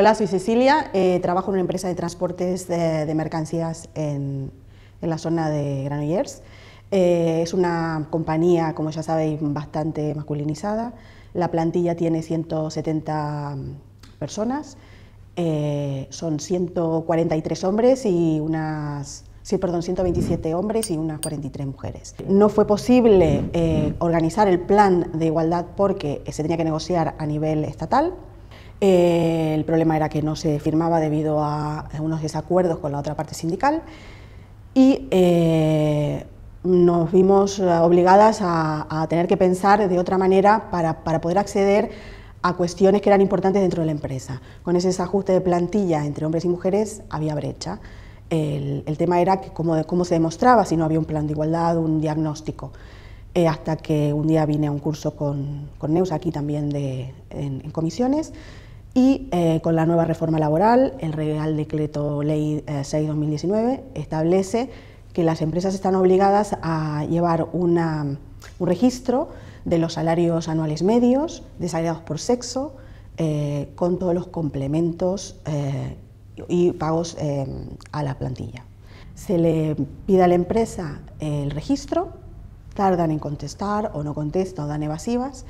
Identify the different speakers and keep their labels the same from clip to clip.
Speaker 1: Hola, soy Cecilia, eh, trabajo en una empresa de transportes de, mercancías en, la zona de Granollers. Eh, es una compañía, como ya sabéis, bastante masculinizada. La plantilla tiene 170 personas, eh, son 143 hombres y unas sí, perdón, 127 hombres y unas 43 mujeres. No fue posible organizar el plan de igualdad porque se tenía que negociar a nivel estatal. Eh, el problema era que no se firmaba debido a unos desacuerdos con la otra parte sindical y eh, nos vimos eh, obligadas a, tener que pensar de otra manera para, poder acceder a cuestiones que eran importantes dentro de la empresa. Con ese desajuste de plantilla entre hombres y mujeres había brecha. El, tema era que cómo, cómo, se demostraba si no había un plan de igualdad, un diagnóstico. hasta que un día vine a un curso con, Neus aquí también de, en comisiones y eh, con la nueva reforma laboral, el Real Decreto Ley 6-2019 eh, establece que las empresas están obligadas a llevar un registro de los salarios anuales medios, desagregados por sexo, eh, con todos los complementos y pagos a la plantilla. Se le pide a la empresa el registro, tardan en contestar o no contestan o dan evasivas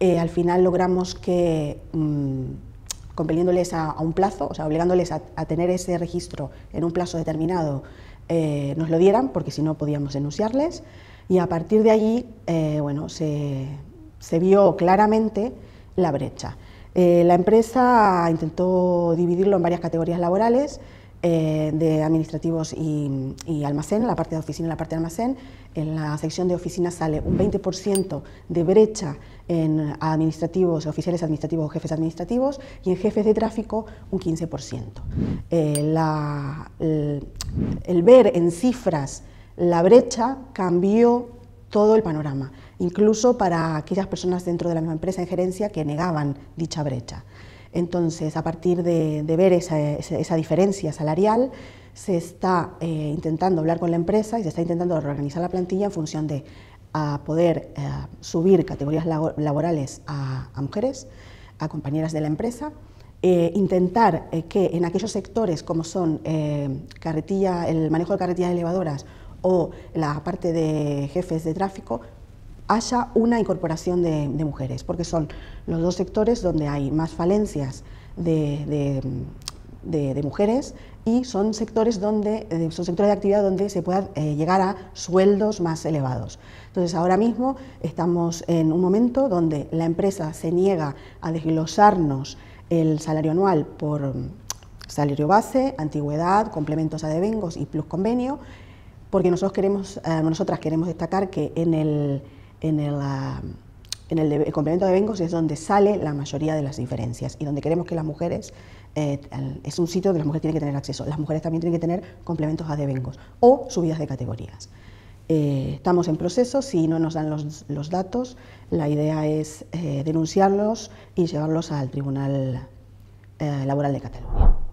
Speaker 1: eh, al final logramos que, mm, compeliéndoles a, un plazo, o sea, obligándoles a, tener ese registro en un plazo determinado, eh, nos lo dieran, porque si no podíamos denunciarles, y a partir de allí, eh, se, se, vio claramente la brecha. la empresa intentó dividirlo en varias categorías laborales, eh, de administrativos y, almacén, la parte de oficina y la parte de almacén. En la sección de oficina sale un 20% de brecha en administrativos, oficiales administrativos o jefes administrativos y en jefes de tráfico un 15%. Eh, el, el ver en cifras la brecha cambió todo el panorama, incluso para aquellas personas dentro de la misma empresa en gerencia que negaban dicha brecha. Entonces, a partir de, ver esa, diferencia salarial, se está eh, intentando hablar con la empresa y se está intentando reorganizar la plantilla en función de poder eh, subir categorías laborales a, mujeres, a compañeras de la empresa, eh, intentar que en aquellos sectores como son carretilla, el manejo de carretillas elevadoras o la parte de jefes de tráfico haya una incorporación de, mujeres, porque son los dos sectores donde hay más falencias de, mujeres y son sectores, donde, eh, son sectores de actividad donde se pueda eh, llegar a sueldos más elevados. Entonces, ahora mismo estamos en un momento donde la empresa se niega a desglosarnos el salario anual por salario base, antigüedad, complementos a devengos y plus convenio, porque nosotros queremos, eh, nosotras queremos destacar que en el en ah, el, complemento de vengos es donde sale la mayoría de las diferencias y donde queremos que las mujeres, eh, es un sitio donde las mujeres tienen que tener acceso, las mujeres también tienen que tener complementos a de o subidas de categorías. Eh, estamos en proceso, si no nos dan los, datos, la idea es eh, denunciarlos y llevarlos al Tribunal Laboral de Cataluña.